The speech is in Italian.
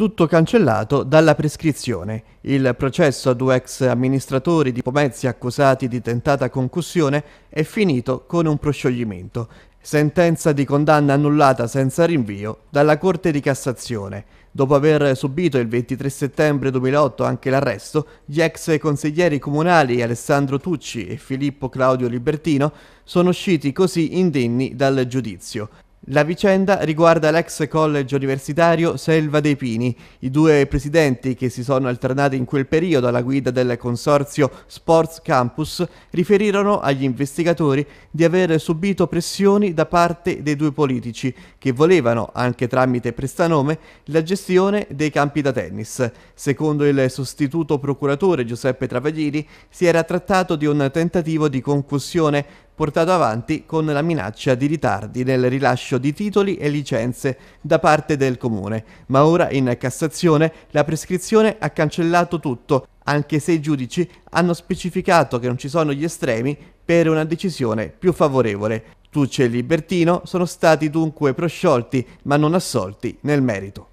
tutto cancellato dalla prescrizione. Il processo a due ex amministratori di Pomezia accusati di tentata concussione è finito con un proscioglimento. Sentenza di condanna annullata senza rinvio dalla Corte di Cassazione, dopo aver subito il 23 settembre 2008 anche l'arresto, gli ex consiglieri comunali Alessandro Tucci e Filippo Claudio Libertino sono usciti così indenni dal giudizio. La vicenda riguarda l'ex college universitario Selva dei Pini, i due presidenti che si sono alternati in quel periodo alla guida del consorzio Sports Campus riferirono agli investigatori di aver subito pressioni da parte dei due politici che volevano, anche tramite prestanome, la gestione dei campi da tennis. Secondo il sostituto procuratore Giuseppe Travaglini si era trattato di un tentativo di concussione portato avanti con la minaccia di ritardi nel rilascio di titoli e licenze da parte del comune, ma ora in Cassazione la prescrizione ha cancellato tutto, anche se i giudici hanno specificato che non ci sono gli estremi per una decisione più favorevole. Tucci e Libertino sono stati dunque prosciolti ma non assolti nel merito.